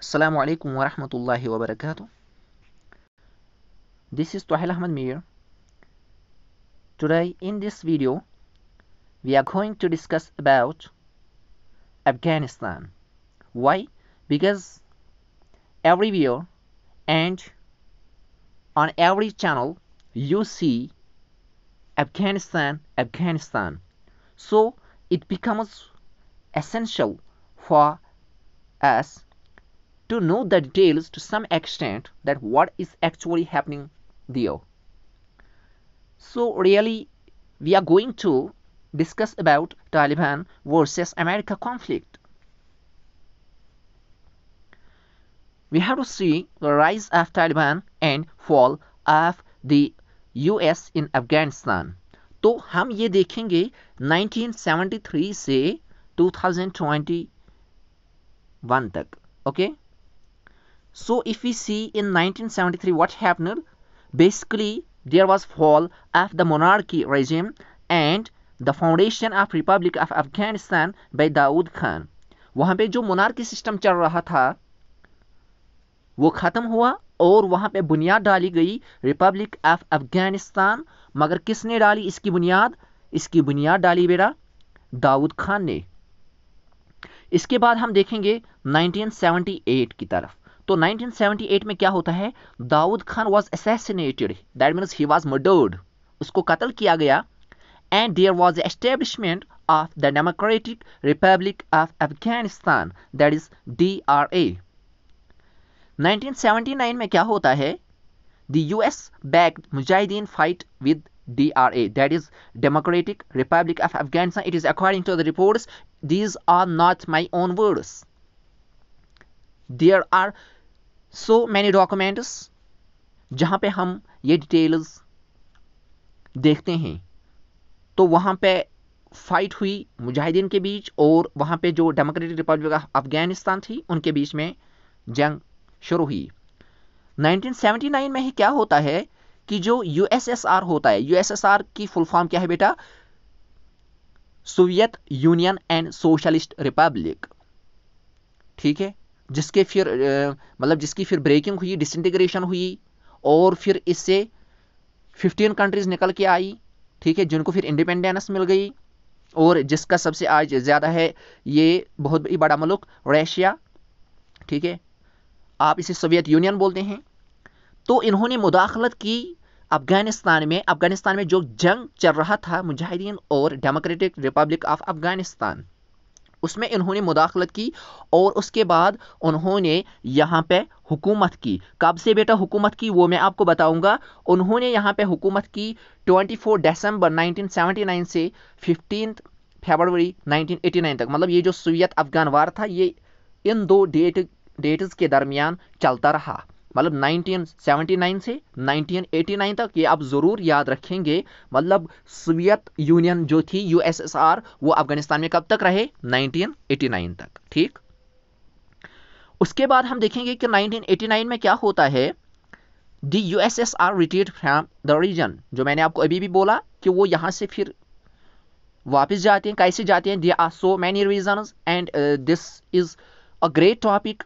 Assalamu alaikum wa rahmatullahi wa barakatuh. This is Tahil Ahmad Mir. Today in this video we are going to discuss about Afghanistan. Why? Because every year and on every channel you see Afghanistan, Afghanistan. So it becomes essential for us to know the details to some extent that what is actually happening there. So really we are going to discuss about Taliban versus America conflict. We have to see the rise of Taliban and fall of the US in Afghanistan. तो हम ये देखेंगे 1973 से 2021 तक okay okay? So if we see in 1973 what happened, basically there was fall of the monarchy regime and the foundation of Republic of Afghanistan by Daoud Khan वहाँ पे जो monarchy system चल रहा था वो ख़त्म हुआ और वहाँ पे बुनियाद डाली गई रिपब्लिक ऑफ अफगानिस्तान मगर किसने डाली इसकी बुनियाद इसकी बुनियाद डाली बेटा दाऊद खान ने इसके बाद हम देखेंगे 1978 की तरफ तो 1978 में क्या होता है Daoud Khan was assassinated that means he was murdered उसको कत्ल किया गया and there was establishment of the Democratic Republic of Afghanistan that is D R A 1979 में क्या होता है the U S back mujahideen fight with D R A that is Democratic Republic of Afghanistan it is according to the report these are not my own words There are so many documents जहाँ पे हम ये details देखते हैं तो वहाँ पे fight हुई मुजाहिदीन के बीच और वहाँ पे जो डेमोक्रेटिक रिपब्लिक ऑफ अफगानिस्तान थी उनके बीच में जंग शुरू हुई 1979 में ही क्या होता है कि जो यूएसएसआर होता है यूएसएसआर की फुल फॉर्म क्या है बेटा Soviet Union and Socialist Republic ठीक है जिसके फिर मतलब जिसकी फिर ब्रेकिंग हुई डिसइंटीग्रेशन हुई और फिर इससे 15 कंट्रीज़ निकल के आई ठीक है जिनको फिर इंडिपेंडेंस मिल गई और जिसका सबसे आज ज़्यादा है ये बहुत ही बड़ा मुल्क रशिया ठीक है आप इसे सोवियत यूनियन बोलते हैं तो इन्होंने मुदाखलत की अफ़गानिस्तान में अफ़गानिस्तान में जो जंग चल रहा था मुजाहिदीन और डेमोक्रेटिक रिपब्लिक ऑफ अफ़गानिस्तान उसमें इन्होंने मुदाखलत की और उसके बाद उन्होंने यहाँ पे हुकूमत की कब से बेटा हुकूमत की वो मैं आपको बताऊंगा उन्होंने यहाँ पे हुकूमत की 24 दिसंबर 1979 से 15 फरवरी 1989 तक मतलब ये जो सोवियत अफगान वार था ये इन दो डेट डेट्स के दरमियान चलता रहा मतलब 1979 से 1989 तक ये आप ज़रूर याद रखेंगे मतलब सोवियत यूनियन जो थी यूएसएसआर वो अफगानिस्तान में कब तक रहे 1989 तक ठीक उसके बाद हम देखेंगे कि 1989 में क्या होता है the U S S R retreated from the region जो मैंने आपको अभी भी बोला कि वो यहाँ से फिर वापस जाते हैं कैसे जाते हैं they are so many reason and this is a great topic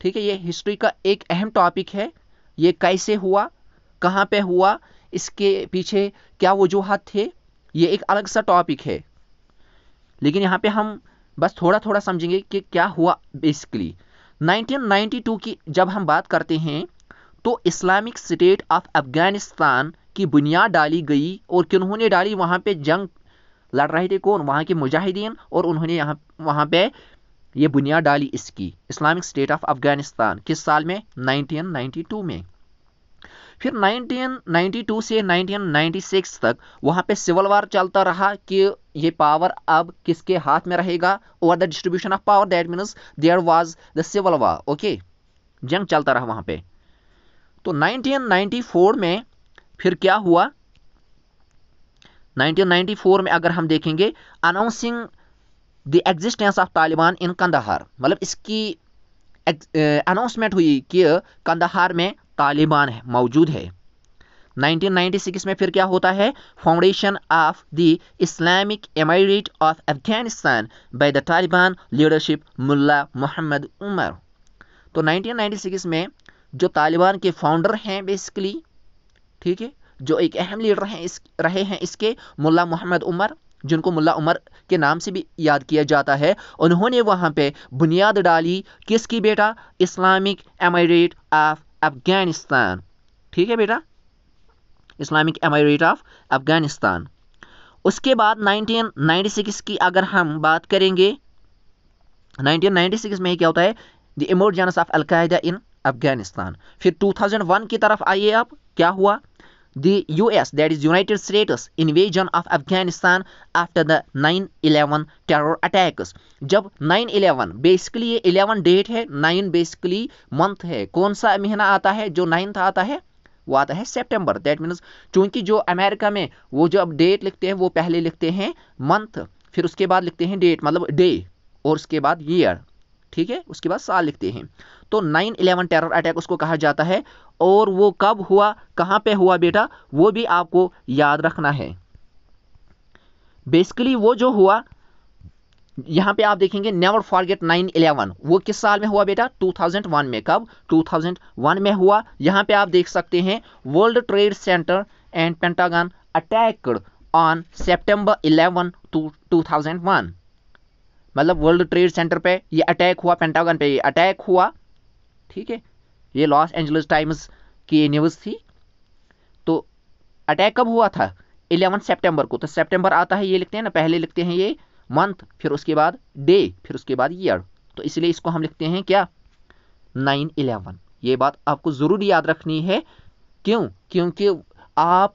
ठीक है ये हिस्ट्री का एक अहम टॉपिक है ये कैसे हुआ कहाँ पे हुआ इसके पीछे क्या वजूहत थे ये एक अलग सा टॉपिक है लेकिन यहाँ पे हम बस थोड़ा थोड़ा समझेंगे कि क्या हुआ बेसिकली 1992 की जब हम बात करते हैं तो इस्लामिक स्टेट ऑफ अफगानिस्तान की बुनियाद डाली गई और किन्होंने डाली वहाँ पे जंग लड़ रहे थे कौन वहाँ के मुजाहिदीन और उन्होंने यहाँ वहाँ पे ये बुनियाद डाली इसकी इस्लामिक स्टेट ऑफ अफगानिस्तान किस साल में 1992 में फिर 1992 से 1996 तक वहाँ पे सिविल वार चलता रहा कि ये पावर अब किसके हाथ में रहेगा और the distribution of power that means there was the civil war okay जंग चलता रहा वहाँ पे तो 1994 में फिर क्या हुआ 1994 में अगर हम देखेंगे announcing the existence of Taliban in Kandahar मतलब इसकी अनाउंसमेंट हुई कि कंदहार में तालिबान है, मौजूद है 1996 में फिर क्या होता है foundation of the Islamic Emirate of Afghanistan by the Taliban leadership Mullah Mohammad Omar तो 1996 में जो तालिबान के फाउंडर हैं बेसिकली ठीक है जो एक अहम लीडर हैं इस रहे हैं इसके मुल्ला मोहम्मद उमर जिनको मुल्ला उमर के नाम से भी याद किया जाता है उन्होंने वहाँ पे बुनियाद डाली किसकी बेटा इस्लामिक एमरेट ऑफ अफगानिस्तान ठीक है बेटा इस्लामिक एमरेट ऑफ अफगानिस्तान उसके बाद 1996 की अगर हम बात करेंगे 1996 में क्या होता है the emergence of al-Qaeda in Afghanistan फिर 2001 की तरफ आइए आप क्या हुआ the US, that is United States, invasion of Afghanistan after the 9/11 terror attacks. जब 9/11 बेसिकली ये 11 डेट है 9 बेसिकली मंथ है कौन सा महीना आता है जो नाइन्थ आता है वो आता है सितंबर दैट मीन्स चूंकि जो अमेरिका में वो जो अब डेट लिखते हैं वो पहले लिखते हैं मंथ फिर उसके बाद लिखते हैं डेट मतलब डे और उसके बाद ईयर ठीक है उसके बाद साल लिखते हैं तो नाइन इलेवन टेरर अटैक उसको कहा जाता है और वो कब हुआ कहाँ पे हुआ बेटा वो भी आपको याद रखना है बेसिकली वो जो हुआ यहाँ पे आप देखेंगे नेवर फॉरगेट 911 वो किस साल में हुआ बेटा 2001 में कब 2001 में हुआ यहाँ पे आप देख सकते हैं World Trade Center and Pentagon attack on two thousand one मतलब वर्ल्ड ट्रेड सेंटर पे ये अटैक हुआ पेंटागन पे ये अटैक हुआ ठीक है ये लॉस एंजल्स टाइम्स की न्यूज़ थी तो अटैक कब हुआ था इलेवन सेप्टेम्बर को तो सेप्टेम्बर आता है ये लिखते हैं ना पहले लिखते हैं ये मंथ फिर उसके बाद डे फिर उसके बाद ईयर तो इसलिए इसको हम लिखते हैं क्या नाइन इलेवन ये बात आपको ज़रूर याद रखनी है क्यों क्योंकि आप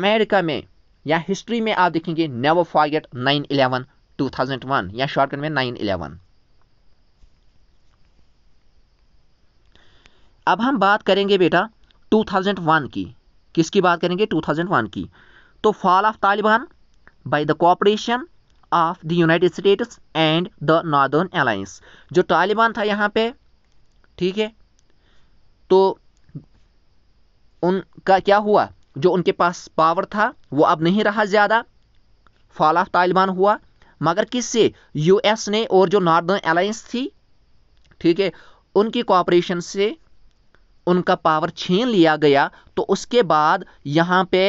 अमेरिका में या हिस्ट्री में आप देखेंगे never forget nine eleven two thousand one या शॉर्टकट में नाइन इलेवन अब हम बात करेंगे बेटा 2001 की किसकी बात करेंगे 2001 की तो fall of Taliban by the cooperation of the United States and the Northern Alliance जो तालिबान था यहाँ पे ठीक है तो उनका क्या हुआ जो उनके पास पावर था वो अब नहीं रहा ज़्यादा फॉल ऑफ तालिबान हुआ मगर किससे यूएस ने और जो नॉर्दर्न अलायंस थी ठीक है उनकी कॉपरेशन से उनका पावर छीन लिया गया तो उसके बाद यहाँ पे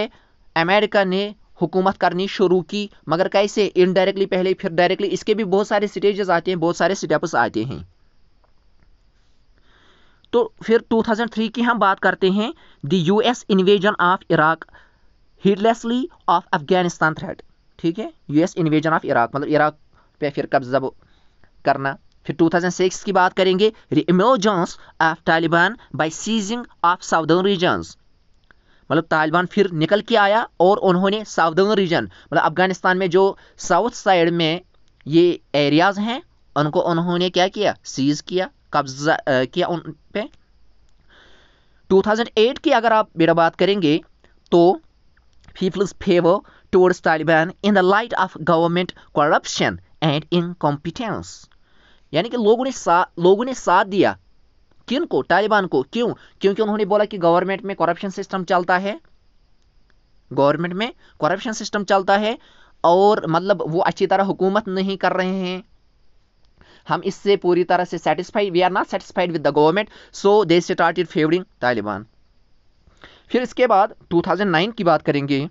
अमेरिका ने हुकूमत करनी शुरू की मगर कैसे इनडायरेक्टली पहले फिर डायरेक्टली इसके भी बहुत सारे स्टेजेस आते हैं बहुत सारे स्टेप्स आते हैं तो फिर 2003 की हम बात करते हैं the US invasion of Iraq heedlessly of Afghanistan threat ठीक है यूएस इन्वेजन ऑफ इराक मतलब इराक पे फिर कब्जा करना फिर 2006 की बात करेंगे reemergence of Taliban by seizing of southern regions मतलब तालिबान फिर निकल के आया और उन्होंने साउदर्न रीजन मतलब अफगानिस्तान में जो साउथ साइड में ये एरियाज हैं उनको उन्होंने क्या किया सीज किया कब्जा किया उन पे 2008 की अगर आप मेरा बात करेंगे तो people's favour towards Taliban in the light of government corruption and incompetence यानी कि लोगों ने साथ लोगों ने साथ दिया किन को तालिबान को क्यों क्योंकि उन्होंने बोला कि गवर्नमेंट में करप्शन सिस्टम चलता है गवर्नमेंट में करप्शन सिस्टम चलता है और मतलब वो अच्छी तरह हुकूमत नहीं कर रहे हैं हम इससे पूरी तरह से satisfied we are not satisfied with the government so they start favouring Taliban फिर इसके बाद 2009 की बात करेंगे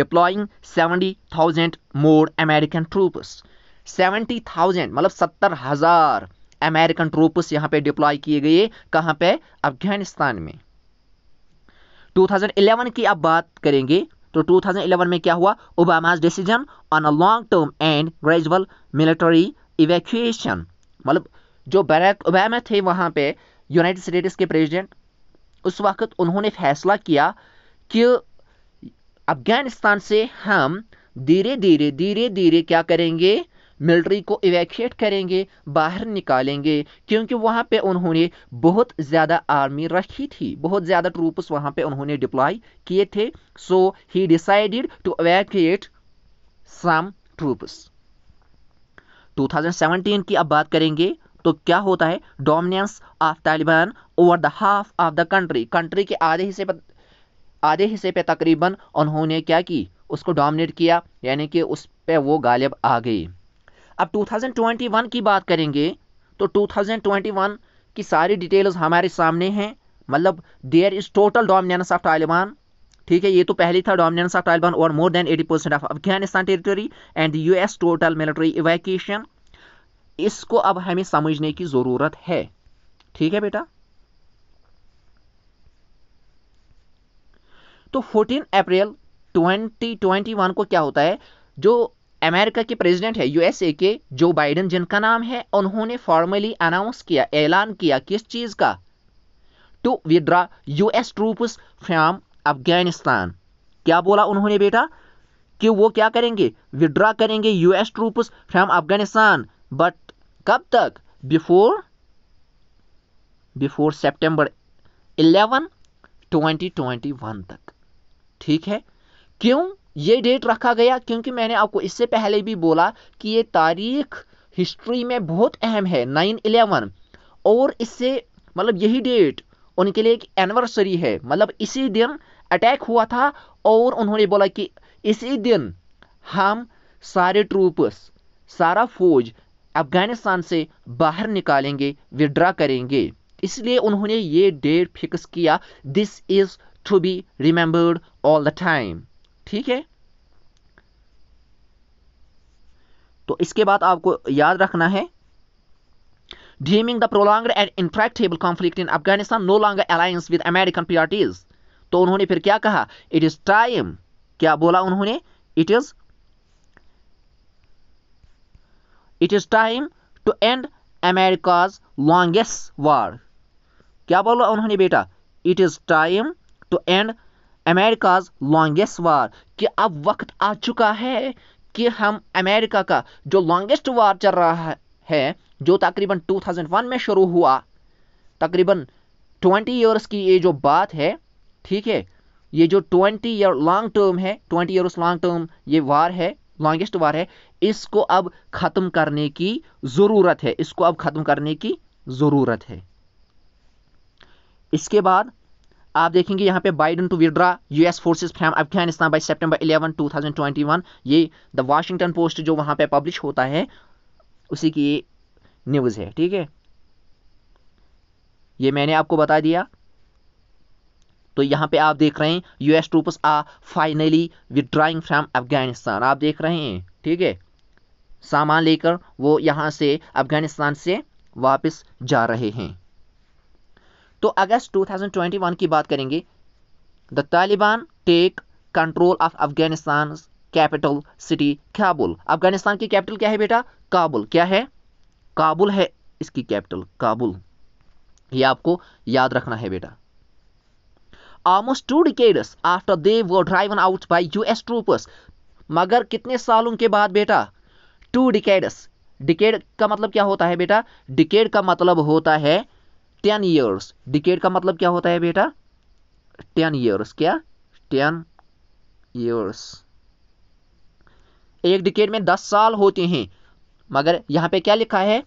deploying 70,000 more American troops seventy thousand मतलब सत्तर हजार अमेरिकन ट्रूप्स यहाँ पे डिप्लॉय किए गए कहाँ पे अफगानिस्तान में 2011 की आप बात करेंगे तो 2011 में क्या हुआ Obama's decision on a long term and gradual military evacuation मतलब जो बैरक ओबामा थे वहाँ पे यूनाइटेड स्टेट्स के प्रेसिडेंट उस वक्त उन्होंने फैसला किया कि अफगानिस्तान से हम धीरे धीरे धीरे धीरे क्या करेंगे मिलिट्री को इवैक्यूएट करेंगे बाहर निकालेंगे क्योंकि वहाँ पे उन्होंने बहुत ज़्यादा आर्मी रखी थी बहुत ज़्यादा ट्रूप्स वहाँ पे उन्होंने डिप्लॉय किए थे so he decided to evacuate some troops 2017 की अब बात करेंगे तो क्या होता है dominance of Taliban over the half of the country country के आधे हिस्से पर आधे हिस्से पे तकरीबन उन्होंने क्या की उसको डोमिनेट किया यानी कि उस पर वो गालिब आ गई अब 2021 की बात करेंगे तो 2021 की सारी डिटेल्स हमारे सामने हैं मतलब there is total dominance of Taliban ठीक है ये तो पहले था डोमिनेंस ऑफ तालिबान और more than 80 percent of Afghanistan territory and US total military evacuation इसको अब हमें समझने की ज़रूरत है ठीक है बेटा तो 14 अप्रैल 2021 को क्या होता है जो अमेरिका के प्रेसिडेंट है यूएसए के जो बाइडेन जिनका नाम है उन्होंने फॉर्मली अनाउंस किया ऐलान किया किस चीज का to withdraw US troops from Afghanistan क्या बोला उन्होंने बेटा कि वो क्या करेंगे विड्रा करेंगे US troops from Afghanistan but कब तक before before twenty twenty one तक ठीक है क्यों ये डेट रखा गया क्योंकि मैंने आपको इससे पहले भी बोला कि ये तारीख हिस्ट्री में बहुत अहम है नाइन इलेवन और इससे मतलब यही डेट उनके लिए एक एनिवर्सरी है मतलब इसी दिन अटैक हुआ था और उन्होंने बोला कि इसी दिन हम सारे ट्रूप्स सारा फौज अफगानिस्तान से बाहर निकालेंगे विड्रा करेंगे इसलिए उन्होंने ये डेट फिक्स किया this is to be remembered all the time ठीक है तो इसके बाद आपको याद रखना है deeming the prolong and intractable conflict in Afghanistan no long alliance with American PRTs तो उन्होंने फिर क्या कहा इट इज टाइम क्या बोला उन्होंने it is it is time to end America's longest war क्या बोला उन्होंने बेटा it is time to end America's longest war कि अब वक्त आ चुका है कि हम अमेरिका का जो लॉन्गेस्ट वार चल रहा है जो तकरीबन 2001 में शुरू हुआ तकरीबन 20 इयर्स की ये जो बात है ठीक है ये जो 20 ईयर लॉन्ग टर्म है 20 इयर्स लॉन्ग टर्म ये वार है लॉन्गेस्ट वार है इसको अब ख़त्म करने की ज़रूरत है इसको अब ख़त्म करने की ज़रूरत है इसके बाद आप देखेंगे यहाँ पे Biden to withdraw US forces from Afghanistan by September 11 2021 ये द वाशिंगटन पोस्ट जो वहाँ पे पब्लिश होता है उसी की ये न्यूज़ है ठीक है ये मैंने आपको बता दिया तो यहाँ पे आप देख रहे हैं US troops are finally withdrawing from Afghanistan आप देख रहे हैं ठीक है सामान लेकर वो यहाँ से अफगानिस्तान से वापस जा रहे हैं तो अगस्त 2021 की बात करेंगे the Taliban take control of Afghanistan capital city Kabul Afghanistan की कैपिटल क्या है बेटा काबुल क्या है काबुल है इसकी कैपिटल काबुल ये आपको याद रखना है बेटा almost two decades after they were driven out by US troopers मगर कितने सालों के बाद बेटा टू डिकेड्स डिकेड का मतलब क्या होता है बेटा डिकेड का मतलब होता है टेन ईयर्स डिकेड का मतलब क्या होता है बेटा टेन ईयर्स क्या टेन ईयर्स एक डिकेड में दस साल होते हैं मगर यहाँ पे क्या लिखा है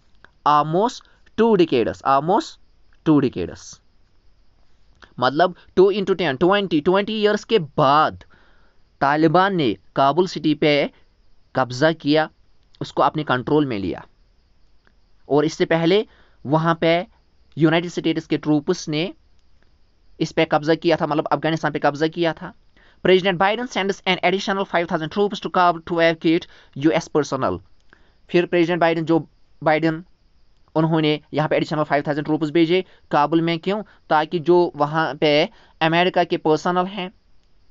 almost two decades almost two decades मतलब two into ten twenty twenty years के बाद तालिबान ने काबुल सिटी पे कब्जा किया उसको अपने कंट्रोल में लिया और इससे पहले वहां पे यूनाइटेड स्टेट्स के ट्रूप्स ने इस पे कब्जा किया था मतलब अफगानिस्तान पे कब्जा किया था president Biden sends an additional 5000 troops to Kabul to evacuate US personnel फिर प्रेसिडेंट बाइडन जो बाइडन उन्होंने यहाँ पे एडिशनल 5000 ट्रूप्स भेजे काबुल में क्यों ताकि जो वहाँ पे अमेरिका के पर्सनल हैं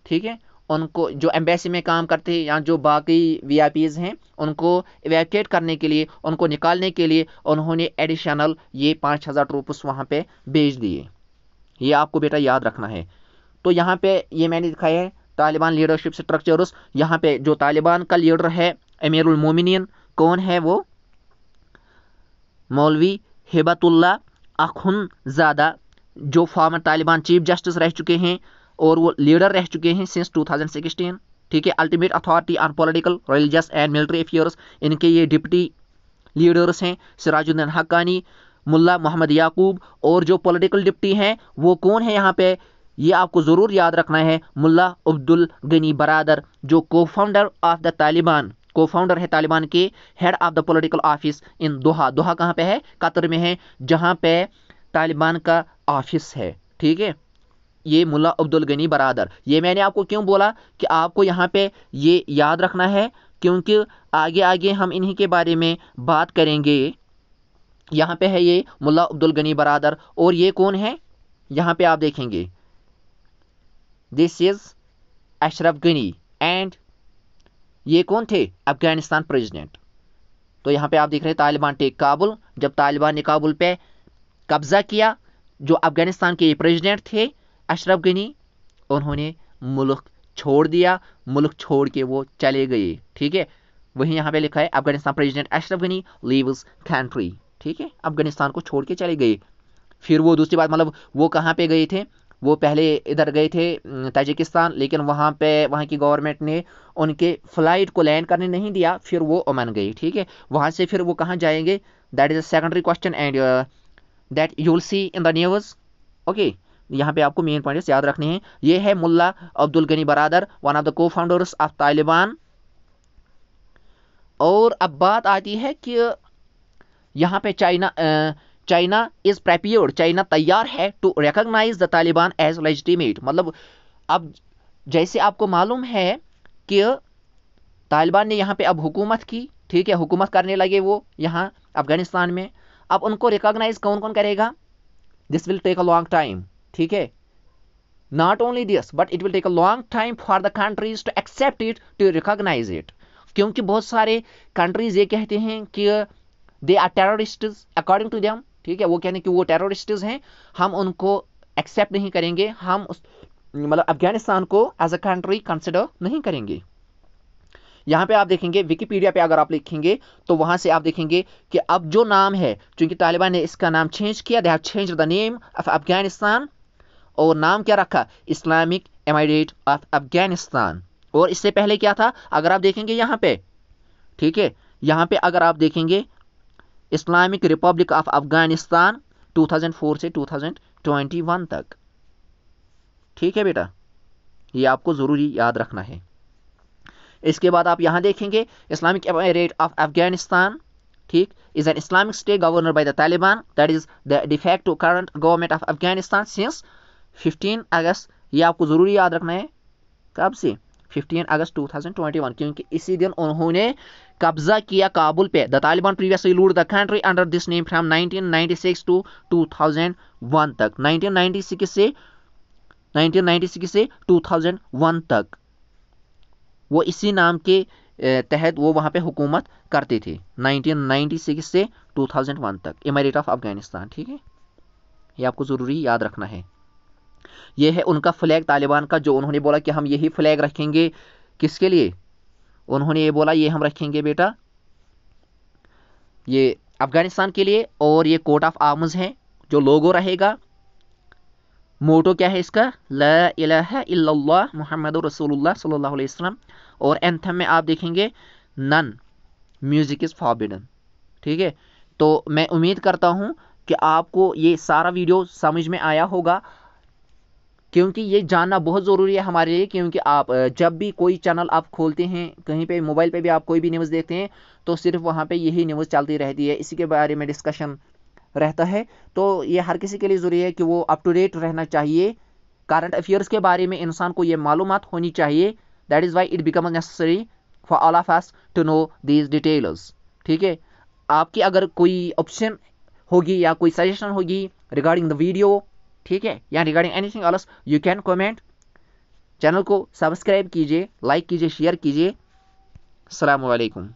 ठीक है उनको जो एम्बेसी में काम करते हैं या जो बाकी वी हैं उनको इवेकेट करने के लिए उनको निकालने के लिए उन्होंने एडिशनल ये पाँच हज़ार ट्रूप्स वहाँ पर भेज दिए ये आपको बेटा याद रखना है तो यहाँ पे ये मैंने दिखाया है तालिबान लीडरशिप स्ट्रक्चर्स यहाँ पे जो तालिबान का लीडर है अमीरुल मोमिनियन कौन है वो मौलवी हिबतुल्ला अखुन ज़ादा जो फॉर्मर तालिबान चीफ जस्टिस रह चुके हैं और वो लीडर रह चुके हैं सिंस 2016 ठीक है ultimate authority on political religious and military affairs इनके ये डिप्टी लीडर्स हैं सिराजुद्दीन हक्कानी मुल्ला मोहम्मद याकूब और जो पॉलिटिकल डिप्टी हैं वो कौन है यहाँ पे ये आपको ज़रूर याद रखना है मुल्ला अब्दुल गनी बरदर जो को फाउंडर ऑफ द तालिबान को फाउंडर है तालिबान के head of the political office in Doha Doha कहाँ पे है कतर में है जहाँ पे तालिबान का ऑफिस है ठीक है ये मुला अब्दुल गनी बरदर ये मैंने आपको क्यों बोला कि आपको यहाँ पे ये याद रखना है क्योंकि आगे आगे हम इन्हीं के बारे में बात करेंगे यहाँ पे है ये मुला अब्दुल गनी बरदर और ये कौन है यहाँ पे आप देखेंगे this is Ashraf Ghani and ये कौन थे अफगानिस्तान प्रेजिडेंट तो यहाँ पे आप देख रहे हैं तालिबान टेक काबुल जब तालिबान ने काबुल पे कब्जा किया जो अफगानिस्तान के प्रेसिडेंट थे अशरफ गनी उन्होंने मुल्क छोड़ दिया मुल्क छोड़ के वो चले गए ठीक है वहीं यहाँ पे लिखा है Afghanistan president Ashraf Ghani leaves country ठीक है अफगानिस्तान को छोड़ के चले गए फिर वो दूसरी बात मतलब वो कहाँ पे गए थे वो पहले इधर गए थे ताजिकिस्तान लेकिन वहाँ पे वहाँ की गवर्नमेंट ने उनके फ्लाइट को लैंड करने नहीं दिया फिर वो ओमन गए ठीक है वहाँ से फिर वो कहाँ जाएंगे that is a secondary question and that you will see in the news okay यहाँ पे आपको मेन पॉइंट याद रखने हैं ये है Mullah Abdul Ghani Baradar one of the co founders of Taliban और अब बात आती है कि यहाँ पे China China is prepared China तैयार है to recognise the Taliban as legitimate मतलब अब जैसे आपको मालूम है कि तालिबान ने यहाँ पे अब हुकूमत की ठीक है हुकूमत करने लगे वो यहाँ अफगानिस्तान में अब उनको रिकोगनाइज कौन कौन करेगा this will take a long time ठीक है not only this but it will take a long time for the countries to accept it to recognise it क्योंकि बहुत सारे कंट्रीज ये कहते हैं कि they are terrorist according to them ठीक है वो कहने कि वो टेररिस्ट हैं हम उनको एक्सेप्ट नहीं करेंगे हम मतलब अफगानिस्तान को एज अ कंट्री कंसिडर नहीं करेंगे यहाँ पे आप देखेंगे विकीपीडिया पे अगर आप लिखेंगे तो वहाँ से आप देखेंगे कि अब जो नाम है चूंकि तालिबान ने इसका नाम चेंज किया they have change the name of Afghanistan और नाम क्या रखा इस्लामिक एमरेट ऑफ अफगानिस्तान और इससे पहले क्या था अगर आप देखेंगे यहाँ पे ठीक है यहाँ पे अगर आप देखेंगे इस्लामिक रिपब्लिक ऑफ अफगानिस्तान 2004 से 2021 तक ठीक है बेटा ये आपको ज़रूरी याद रखना है इसके बाद आप यहाँ देखेंगे इस्लामिक एमरेट ऑफ अफगानिस्तान ठीक is an Islamic state governor by the Taliban that is the defect to current government of Afghanistan since fifteen August ये आपको जरूरी याद रखना है कब से फिफ्टीन अगस्त 2021 क्योंकि इसी दिन उन्होंने कब्जा किया काबुल पे the Taliban previously loot the country under this name from 1996 to 2001 तक 1996 से 1996 से 2001 तक वो इसी नाम के तहत वो वहाँ पे हुकूमत करते थे 1996 से 2001 तक इमारेट ऑफ अफगानिस्तान ठीक है ये आपको ज़रूरी याद रखना है ये है उनका फ्लैग तालिबान का जो उन्होंने बोला कि हम यही फ्लैग रखेंगे किसके लिए उन्होंने ये बोला ये हम रखेंगे बेटा ये अफ़गानिस्तान के लिए और ये कोट ऑफ आर्म्स हैं जो लोगो रहेगा मोटो क्या है इसका ला इलाहा मोहम्मद रसूलुल्लाह सल्लल्लाहु अलैहि वसल्लम और एंथम में आप देखेंगे नन म्यूज़िक इज़ फॉरबिडन ठीक है तो मैं उम्मीद करता हूँ कि आपको ये सारा वीडियो समझ में आया होगा क्योंकि ये जानना बहुत ज़रूरी है हमारे लिए क्योंकि आप जब भी कोई चैनल आप खोलते हैं कहीं पे मोबाइल पे भी आप कोई भी न्यूज़ देखते हैं तो सिर्फ वहाँ पे यही न्यूज़ चलती रहती है इसी के बारे में डिस्कशन रहता है तो ये हर किसी के लिए ज़रूरी है कि वो अप टू डेट रहना चाहिए करंट अफेयर्स के बारे में इंसान को ये मालूम होनी चाहिए that is why it become necessary for all of us to know these details ठीक है आपकी अगर कोई ऑप्शन होगी या कोई सजेशन होगी रिगार्डिंग द वीडियो ठीक है या regarding anything else you can comment channel को सब्सक्राइब कीजिए लाइक कीजिए शेयर कीजिए अलैक्म